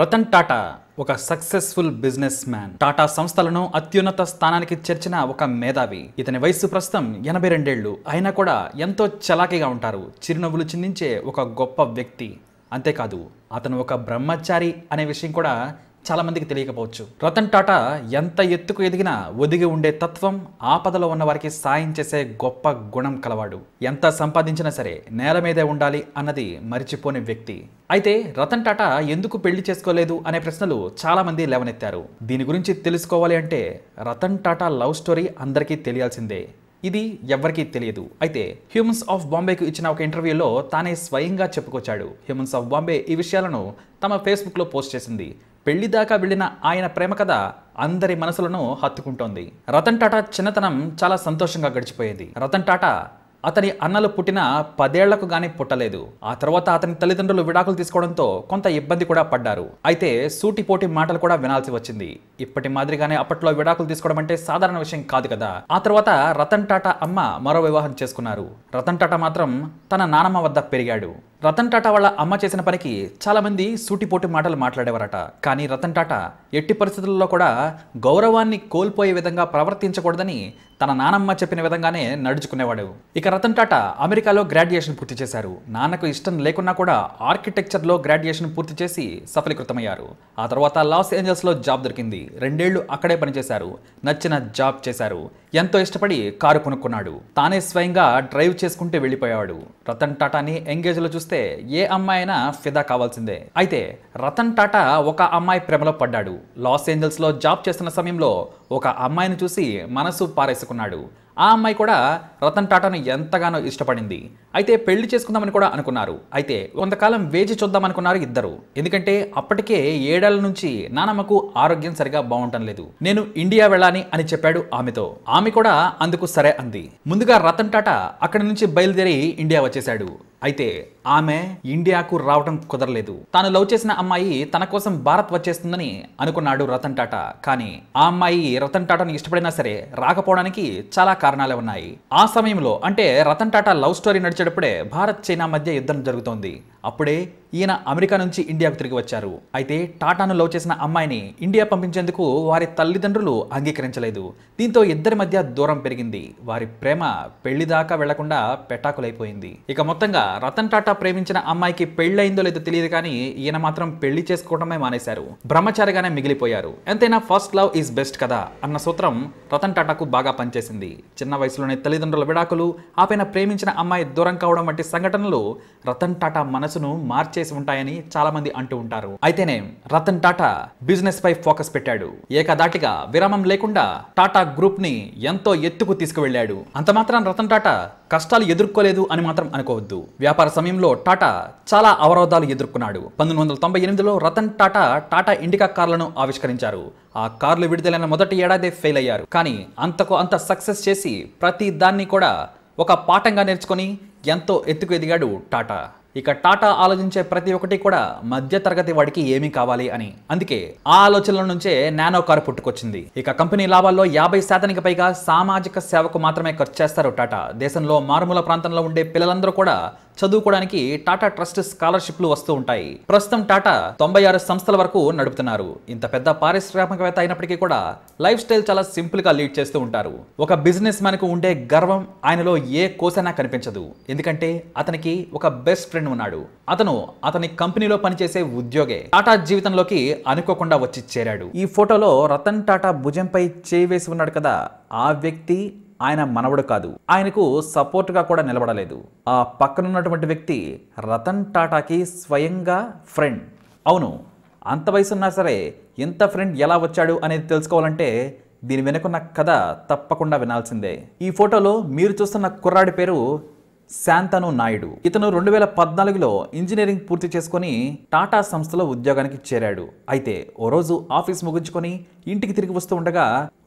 రతన్ టాటా ఒక successful business man Tata సంస్థలను అత్యున్నత స్థానానికి చేర్చిన ఒక మేధావి ఇతని వయస్సు ప్రస్తుతం ఎనభై రెండేళ్లు అయినా కూడా ఎంతో చలాకీగా ఉంటారు చిరునవ్వులు చిందించే ఒక గొప్ప వ్యక్తి అంతేకాదు అతను ఒక బ్రహ్మచారి అనే విషయం కూడా చాలామందికి తెలియకపోవచ్చు రతన్ టాటా ఎంత ఎత్తుకు ఎదిగినా ఒదిగి ఉండే తత్వం ఆపదలో ఉన్న వారికి సాయం చేసే గొప్ప గుణం కలవాడు ఎంత సంపాదించినా సరే నేల మీదే ఉండాలి అన్నది మరిచిపోని వ్యక్తి అయితే రతన్ టాటా ఎందుకు పెళ్లి చేసుకోలేదు అనే ప్రశ్నలు చాలామంది లేవనెత్తారు దీని గురించి తెలుసుకోవాలి అంటే రతన్ టాటా లవ్ స్టోరీ అందరికీ తెలియాల్సిందే ఇది ఎవరికీ తెలియదు అయితే హ్యూమన్స్ ఆఫ్ బాంబేకు ఇచ్చిన ఒక ఇంటర్వ్యూలో తానే స్వయంగా చెప్పుకొచ్చాడు హ్యూమన్స్ ఆఫ్ బాంబే ఈ విషయాలను తమ ఫేస్బుక్లో పోస్ట్ చేసింది పెళ్లిదాకా వెళ్ళిన ఆయన ప్రేమ కథ అందరి మనసులను హత్తుకుంటోంది రతన్ టాటా చిన్నతనం చాలా సంతోషంగా గడిచిపోయేది రతన్ టాటా అతని అన్నలు పుట్టిన పదేళ్లకు గాని పుట్టలేదు ఆ తర్వాత అతని తల్లిదండ్రులు విడాకులు తీసుకోవడంతో కొంత ఇబ్బంది కూడా పడ్డారు అయితే సూటిపోటి మాటలు కూడా వినాల్సి వచ్చింది ఇప్పటి మాదిరిగానే అప్పట్లో విడాకులు తీసుకోవడం అంటే సాధారణ విషయం కాదు కదా ఆ తర్వాత రతన్ టాటా అమ్మ మరో వివాహం చేసుకున్నారు రతన్ టాటా మాత్రం తన నానమ్మ వద్ద పెరిగాడు రతన్ టాటా వాళ్ళ అమ్మ చేసిన పనికి చాలామంది సూటిపోటి మాటలు మాట్లాడేవారట కానీ రతన్ టాటా ఎట్టి పరిస్థితుల్లో కూడా గౌరవాన్ని కోల్పోయే విధంగా ప్రవర్తించకూడదని తన నానమ్మ చెప్పిన విధంగానే నడుచుకునేవాడు ఇక రతన్ టాటా అమెరికాలో గ్రాడ్యుయేషన్ పూర్తి చేశారు నాన్నకు ఇష్టం లేకున్నా కూడా ఆర్కిటెక్చర్లో గ్రాడ్యుయేషన్ పూర్తి చేసి సఫలీకృతమయ్యారు ఆ తర్వాత లాస్ ఏంజల్స్లో జాబ్ దొరికింది రెండేళ్లు అక్కడే పనిచేశారు నచ్చిన జాబ్ చేశారు ఎంతో ఇష్టపడి కారు కొనుక్కున్నాడు తానే స్వయంగా డ్రైవ్ చేసుకుంటే వెళ్ళిపోయాడు రతన్ టాటాని ఎంగేజ్లో చూస్తే చూస్తే ఏ అమ్మాయి అయినా ఫిదా కావాల్సిందే అయితే రతన్ టాటా ఒక అమ్మాయి ప్రేమలో పడ్డాడు లాస్ ఏంజల్స్లో జాబ్ చేస్తున్న సమయంలో ఒక అమ్మాయిని చూసి మనసు పారేసుకున్నాడు ఆ అమ్మాయి కూడా రతన్ టాటాను ఎంతగానో ఇష్టపడింది అయితే పెళ్లి చేసుకుందామని కూడా అనుకున్నారు అయితే కొంతకాలం వేచి చూద్దామనుకున్నారు ఇద్దరు ఎందుకంటే అప్పటికే ఏడేళ్ల నుంచి నానమ్మకు ఆరోగ్యం సరిగా బాగుంటం లేదు నేను ఇండియా వెళ్ళాలి అని చెప్పాడు ఆమెతో ఆమె కూడా అందుకు సరే అంది ముందుగా రతన్ టాటా అక్కడి నుంచి బయలుదేరి ఇండియా వచ్చేశాడు అయితే ఆమె ఇండియాకు రావటం కుదరలేదు తాను లవ్ చేసిన అమ్మాయి తన కోసం భారత్ వచ్చేస్తుందని అనుకున్నాడు రతన్ టాటా కానీ ఆ అమ్మాయి రతన్ టాటాను ఇష్టపడినా సరే రాకపోవడానికి చాలా కారణం కారణాలే ఉన్నాయి ఆ సమయంలో అంటే రతన్ టాటా లవ్ స్టోరీ నడిచేటప్పుడే భారత్ చైనా మధ్య యుద్ధం జరుగుతోంది అప్పుడే ఈయన అమెరికా నుంచి ఇండియాకు తిరిగి వచ్చారు అయితే టాటాను లవ్ చేసిన అమ్మాయిని ఇండియా పంపించేందుకు వారి తల్లిదండ్రులు అంగీకరించలేదు దీంతో ఇద్దరి మధ్య దూరం పెరిగింది వారి ప్రేమ పెళ్లి దాకా వెళ్లకుండా పెటాకులైపోయింది ఇక మొత్తంగా రతన్ టాటా ప్రేమించిన అమ్మాయికి పెళ్ళయిందో లేదో తెలియదు కానీ ఈయన మాత్రం పెళ్లి చేసుకోవడమే మానేశారు బ్రహ్మచారిగానే మిగిలిపోయారు ఎంతైనా ఫస్ట్ లవ్ ఈజ్ బెస్ట్ కదా అన్న సూత్రం రతన్ టాటాకు బాగా పనిచేసింది చిన్న వయసులోనే తల్లిదండ్రుల విడాకులు ఆపైన ప్రేమించిన అమ్మాయి దూరం కావడం వంటి సంఘటనలు రతన్ టాటా మనసు మనసును మార్చేసి ఉంటాయని చాలామంది అంటూ ఉంటారు అయితేనే రతన్ టాటా బిజినెస్ పై ఫోకస్ పెట్టాడు ఏకదాటిగా విరామం లేకుండా టాటా గ్రూప్ ని ఎంతో ఎత్తుకు తీసుకువెళ్లాడు అంత మాత్రం రతన్ టాటా కష్టాలు ఎదుర్కోలేదు అని మాత్రం అనుకోవద్దు వ్యాపార సమయంలో టాటా చాలా అవరోధాలు ఎదుర్కొన్నాడు పంతొమ్మిది వందల తొంభై ఎనిమిదిలో రతన్ టాటా టాటా ఇండికా కార్లను ఆవిష్కరించారు ఆ కార్లు విడుదలైన మొదటి ఏడాదే ఫెయిల్ అయ్యారు కానీ అంతకు అంత సక్సెస్ చేసి ప్రతి దాన్ని కూడా ఒక పాఠంగా నేర్చుకొని ఎంతో ఎత్తుకు ఎదిగాడు టాటా ఇక టాటా ఆలోచించే ప్రతి ఒక్కటి కూడా మధ్య తరగతి వాడికి ఏమి కావాలి అని అందుకే ఆ ఆలోచనల నుంచే నానో కారు పుట్టుకొచ్చింది ఇక కంపెనీ లాభాల్లో యాభై శాతానికి పైగా సామాజిక సేవకు మాత్రమే ఖర్చు చేస్తారు టాటా దేశంలో మారుమూల ప్రాంతంలో ఉండే పిల్లలందరూ కూడా చదువుకోవడానికి టాటా ట్రస్ట్ స్కాలర్షిప్లు వస్తూ ఉంటాయి ప్రస్తుతం టాటా తొంభై ఆరు సంస్థల వరకు నడుపుతున్నారు ఇంత పెద్ద పారిశ్రామికవేత్త అయినప్పటికీ కూడా లైఫ్ స్టైల్ చాలా సింపుల్ గా లీడ్ చేస్తూ ఉంటారు ఒక బిజినెస్ మ్యాన్ కు ఉండే గర్వం ఆయనలో ఏ కోసైనా కనిపించదు ఎందుకంటే అతనికి ఒక బెస్ట్ ఫ్రెండ్ ఉన్నాడు అతను అతని కంపెనీలో పనిచేసే ఉద్యోగే టాటా జీవితంలోకి అనుకోకుండా వచ్చి చేరాడు ఈ ఫోటోలో రతన్ టాటా భుజంపై చేయి వేసి ఉన్నాడు కదా ఆ వ్యక్తి ఆయన మనవడు కాదు ఆయనకు సపోర్ట్గా కూడా నిలబడలేదు ఆ పక్కనున్నటువంటి వ్యక్తి రతన్ టాటాకి స్వయంగా ఫ్రెండ్ అవును అంత వయసున్నా సరే ఇంత ఫ్రెండ్ ఎలా వచ్చాడు అనేది తెలుసుకోవాలంటే దీని వెనుకున్న కథ తప్పకుండా వినాల్సిందే ఈ ఫోటోలో మీరు చూస్తున్న కుర్రాడి పేరు శాంతను నాయుడు ఇతను రెండు వేల పద్నాలుగులో ఇంజనీరింగ్ పూర్తి చేసుకుని టాటా సంస్థలో ఉద్యోగానికి చేరాడు అయితే ఓ రోజు ఆఫీస్ ముగించుకొని ఇంటికి తిరిగి వస్తూ ఉండగా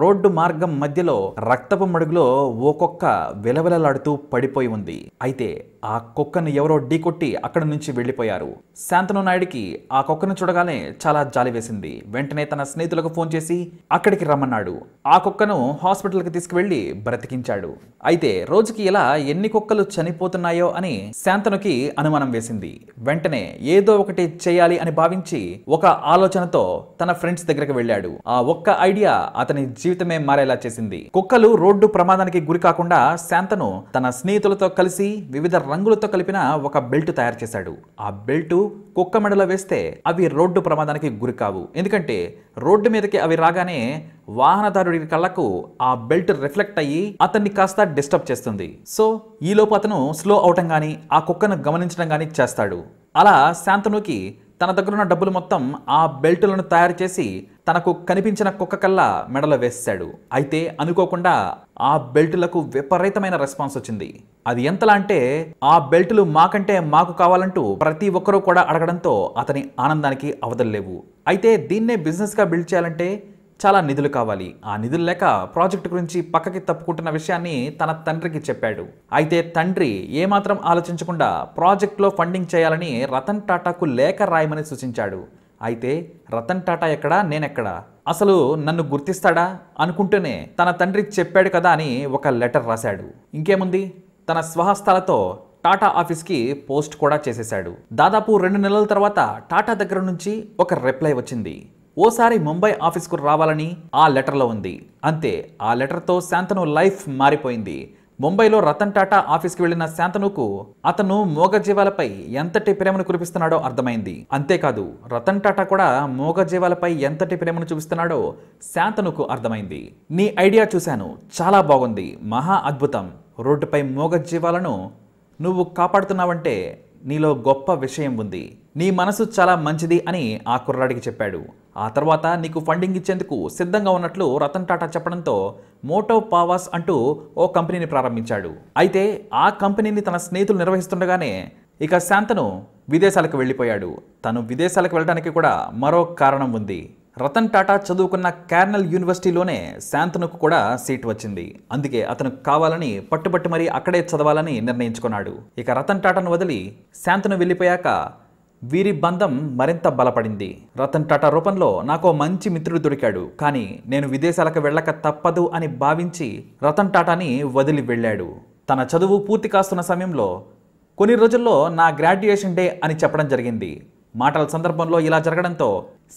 రోడ్డు మార్గం మధ్యలో రక్తపు మడుగులో ఓ కుక్క విలవిలలాడుతూ పడిపోయి ఉంది అయితే ఆ కుక్కను ఎవరో ఢీకొట్టి అక్కడ నుంచి వెళ్లిపోయారు శాంతను నాయుడికి ఆ కుక్కను చూడగానే చాలా జాలి వేసింది వెంటనే తన స్నేహితులకు ఫోన్ చేసి అక్కడికి రమ్మన్నాడు ఆ కుక్కను హాస్పిటల్కి తీసుకువెళ్లి బ్రతికించాడు అయితే రోజుకి ఇలా ఎన్ని కుక్కలు చని చనిపోతున్నాయో అని శాంతనుకి అనుమానం వేసింది వెంటనే ఏదో ఒకటి చేయాలి అని భావించి ఒక ఆలోచనతో తన ఫ్రెండ్స్ దగ్గరకు వెళ్ళాడు ఆ ఒక్క ఐడియా అతని జీవితమే మారేలా చేసింది కుక్కలు రోడ్డు ప్రమాదానికి గురి కాకుండా శాంతను తన స్నేహితులతో కలిసి వివిధ రంగులతో కలిపిన ఒక బెల్ట్ తయారు చేశాడు ఆ బెల్ట్ కుక్క మెడలో వేస్తే అవి రోడ్డు ప్రమాదానికి గురికావు ఎందుకంటే రోడ్డు మీదకి అవి రాగానే వాహనదారుడి కళ్ళకు ఆ బెల్ట్ రిఫ్లెక్ట్ అయ్యి అతన్ని కాస్త డిస్టర్బ్ చేస్తుంది సో ఈలోపు అతను స్లో అవటం కానీ ఆ కుక్కను గమనించడం కానీ చేస్తాడు అలా శాంతనుకి తన దగ్గరున్న డబ్బులు మొత్తం ఆ బెల్టులను తయారు చేసి తనకు కనిపించిన కుక్క కల్లా మెడలో వేసాడు అయితే అనుకోకుండా ఆ బెల్టులకు విపరీతమైన రెస్పాన్స్ వచ్చింది అది ఎంతలా అంటే ఆ బెల్టులు మాకంటే మాకు కావాలంటూ ప్రతి ఒక్కరూ కూడా అడగడంతో అతని ఆనందానికి లేవు అయితే దీన్నే బిజినెస్గా బిల్డ్ చేయాలంటే చాలా నిధులు కావాలి ఆ నిధులు లేక ప్రాజెక్టు గురించి పక్కకి తప్పుకుంటున్న విషయాన్ని తన తండ్రికి చెప్పాడు అయితే తండ్రి ఏమాత్రం ఆలోచించకుండా ప్రాజెక్టులో ఫండింగ్ చేయాలని రతన్ టాటాకు లేఖ రాయమని సూచించాడు అయితే రతన్ టాటా ఎక్కడా నేనెక్కడా అసలు నన్ను గుర్తిస్తాడా అనుకుంటూనే తన తండ్రి చెప్పాడు కదా అని ఒక లెటర్ రాశాడు ఇంకేముంది తన స్వహస్తాలతో టాటా ఆఫీస్కి పోస్ట్ కూడా చేసేశాడు దాదాపు రెండు నెలల తర్వాత టాటా దగ్గర నుంచి ఒక రిప్లై వచ్చింది ఓసారి ముంబై ఆఫీస్కు రావాలని ఆ లెటర్లో ఉంది అంతే ఆ లెటర్తో శాంతను లైఫ్ మారిపోయింది ముంబైలో రతన్ టాటా ఆఫీస్కి వెళ్లిన శాంతనుకు అతను మోగజీవాలపై ఎంతటి ప్రేమను కురిపిస్తున్నాడో అర్థమైంది అంతేకాదు రతన్ టాటా కూడా మోగజీవాలపై ఎంతటి ప్రేమను చూపిస్తున్నాడో శాంతనుకు అర్థమైంది నీ ఐడియా చూశాను చాలా బాగుంది మహా అద్భుతం రోడ్డుపై మోగజీవాలను నువ్వు కాపాడుతున్నావంటే నీలో గొప్ప విషయం ఉంది నీ మనసు చాలా మంచిది అని ఆ కుర్రాడికి చెప్పాడు ఆ తర్వాత నీకు ఫండింగ్ ఇచ్చేందుకు సిద్ధంగా ఉన్నట్లు రతన్ టాటా చెప్పడంతో మోటో పావాస్ అంటూ ఓ కంపెనీని ప్రారంభించాడు అయితే ఆ కంపెనీని తన స్నేహితులు నిర్వహిస్తుండగానే ఇక శాంతను విదేశాలకు వెళ్ళిపోయాడు తను విదేశాలకు వెళ్ళడానికి కూడా మరో కారణం ఉంది రతన్ టాటా చదువుకున్న కార్నల్ యూనివర్సిటీలోనే శాంతనుకు కూడా సీట్ వచ్చింది అందుకే అతను కావాలని పట్టుబట్టి మరీ అక్కడే చదవాలని నిర్ణయించుకున్నాడు ఇక రతన్ టాటాను వదిలి శాంతను వెళ్ళిపోయాక వీరి బంధం మరింత బలపడింది రతన్ టాటా రూపంలో నాకు మంచి మిత్రుడు దొరికాడు కానీ నేను విదేశాలకు వెళ్ళక తప్పదు అని భావించి రతన్ టాటాని వదిలి వెళ్ళాడు తన చదువు పూర్తి కాస్తున్న సమయంలో కొన్ని రోజుల్లో నా గ్రాడ్యుయేషన్ డే అని చెప్పడం జరిగింది మాటల సందర్భంలో ఇలా జరగడంతో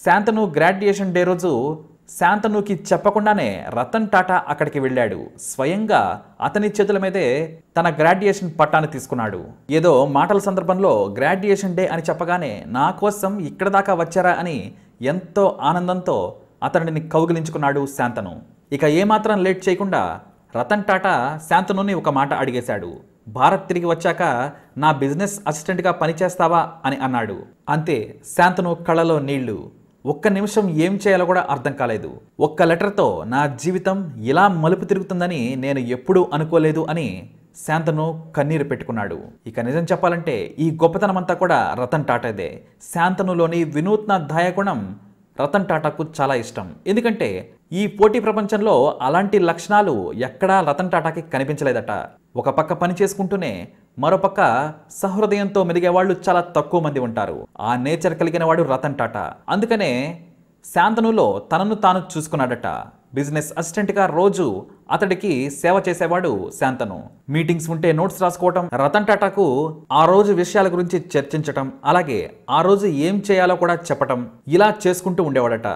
శాంతను గ్రాడ్యుయేషన్ డే రోజు శాంతనుకి చెప్పకుండానే రతన్ టాటా అక్కడికి వెళ్ళాడు స్వయంగా అతని చేతుల మీదే తన గ్రాడ్యుయేషన్ పట్టాన్ని తీసుకున్నాడు ఏదో మాటల సందర్భంలో గ్రాడ్యుయేషన్ డే అని చెప్పగానే నా కోసం ఇక్కడ దాకా వచ్చారా అని ఎంతో ఆనందంతో అతనిని కౌగిలించుకున్నాడు శాంతను ఇక ఏమాత్రం లేట్ చేయకుండా రతన్ టాటా శాంతనుని ఒక మాట అడిగేశాడు భారత్ తిరిగి వచ్చాక నా బిజినెస్ అసిస్టెంట్గా పనిచేస్తావా అని అన్నాడు అంతే శాంతను కళ్ళలో నీళ్లు ఒక్క నిమిషం ఏం చేయాలో కూడా అర్థం కాలేదు ఒక్క లెటర్తో నా జీవితం ఇలా మలుపు తిరుగుతుందని నేను ఎప్పుడూ అనుకోలేదు అని శాంతను కన్నీరు పెట్టుకున్నాడు ఇక నిజం చెప్పాలంటే ఈ గొప్పతనం అంతా కూడా రతన్ టాటాదే శాంతనులోని వినూత్న దాయగుణం రతన్ టాటాకు చాలా ఇష్టం ఎందుకంటే ఈ పోటీ ప్రపంచంలో అలాంటి లక్షణాలు ఎక్కడా రతన్ టాటాకి కనిపించలేదట ఒక పక్క పని చేసుకుంటూనే మరోపక్క సహృదయంతో మెదిగేవాళ్ళు చాలా తక్కువ మంది ఉంటారు ఆ నేచర్ కలిగిన వాడు రతన్ టాటా అందుకనే శాంతనులో తనను తాను చూసుకున్నాడట బిజినెస్ అసిస్టెంట్గా రోజు అతడికి సేవ చేసేవాడు శాంతను మీటింగ్స్ ఉంటే నోట్స్ రాసుకోవటం రతన్ టాటాకు ఆ రోజు విషయాల గురించి చర్చించటం అలాగే ఆ రోజు ఏం చేయాలో కూడా చెప్పటం ఇలా చేసుకుంటూ ఉండేవాడట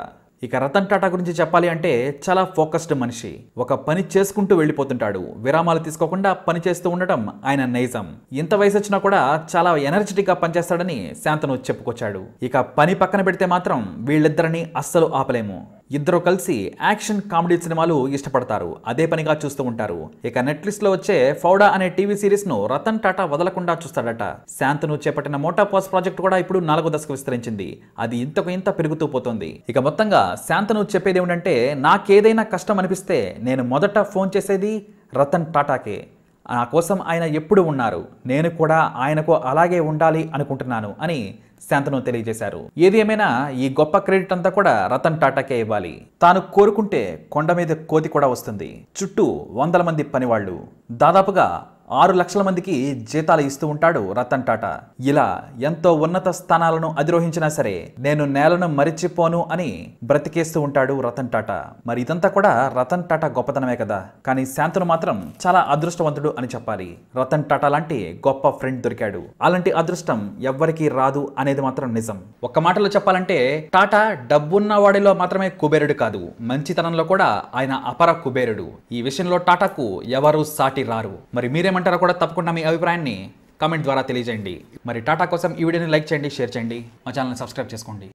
ఇక రతన్ టాటా గురించి చెప్పాలి అంటే చాలా ఫోకస్డ్ మనిషి ఒక పని చేసుకుంటూ వెళ్ళిపోతుంటాడు విరామాలు తీసుకోకుండా పని చేస్తూ ఉండటం ఆయన నైజం ఇంత వయసు వచ్చినా కూడా చాలా ఎనర్జెటిక్ గా పనిచేస్తాడని శాంతను చెప్పుకొచ్చాడు ఇక పని పక్కన పెడితే మాత్రం వీళ్ళిద్దరిని అస్సలు ఆపలేము ఇద్దరు కలిసి యాక్షన్ కామెడీ సినిమాలు ఇష్టపడతారు అదే పనిగా చూస్తూ ఉంటారు ఇక లో వచ్చే ఫౌడా అనే టీవీ సిరీస్ను రతన్ టాటా వదలకుండా చూస్తాడట శాంతను చేపట్టిన మోటా పాస్ ప్రాజెక్ట్ కూడా ఇప్పుడు నాలుగో దశకు విస్తరించింది అది ఇంతకు ఇంత పెరుగుతూ పోతుంది ఇక మొత్తంగా శాంతను చెప్పేది ఏమిటంటే నాకేదైనా కష్టం అనిపిస్తే నేను మొదట ఫోన్ చేసేది రతన్ టాటాకే నా కోసం ఆయన ఎప్పుడు ఉన్నారు నేను కూడా ఆయనకు అలాగే ఉండాలి అనుకుంటున్నాను అని శాంతను తెలియజేశారు ఏది ఏమైనా ఈ గొప్ప క్రెడిట్ అంతా కూడా రతన్ టాటాకే ఇవ్వాలి తాను కోరుకుంటే కొండ మీద కోతి కూడా వస్తుంది చుట్టూ వందల మంది పనివాళ్లు దాదాపుగా ఆరు లక్షల మందికి జీతాలు ఇస్తూ ఉంటాడు రతన్ టాటా ఇలా ఎంతో ఉన్నత స్థానాలను అధిరోహించినా సరే నేను నేలను మరిచిపోను అని బ్రతికేస్తూ ఉంటాడు రతన్ టాటా మరి ఇదంతా కూడా రతన్ టాటా గొప్పతనమే కదా కానీ శాంతను మాత్రం చాలా అదృష్టవంతుడు అని చెప్పాలి రతన్ టాటా లాంటి గొప్ప ఫ్రెండ్ దొరికాడు అలాంటి అదృష్టం ఎవ్వరికీ రాదు అనేది మాత్రం నిజం ఒక్క మాటలో చెప్పాలంటే టాటా డబ్బున్న వాడిలో మాత్రమే కుబేరుడు కాదు మంచితనంలో కూడా ఆయన అపర కుబేరుడు ఈ విషయంలో టాటాకు ఎవరూ సాటి రారు మరి మీరే మీరేమంటారో కూడా తప్పకుండా మీ అభిప్రాయాన్ని కామెంట్ ద్వారా తెలియజేయండి మరి టాటా కోసం ఈ వీడియోని లైక్ చేయండి షేర్ చేయండి మా ఛానల్ని సబ్స్క్రైబ్ చేసుకోండి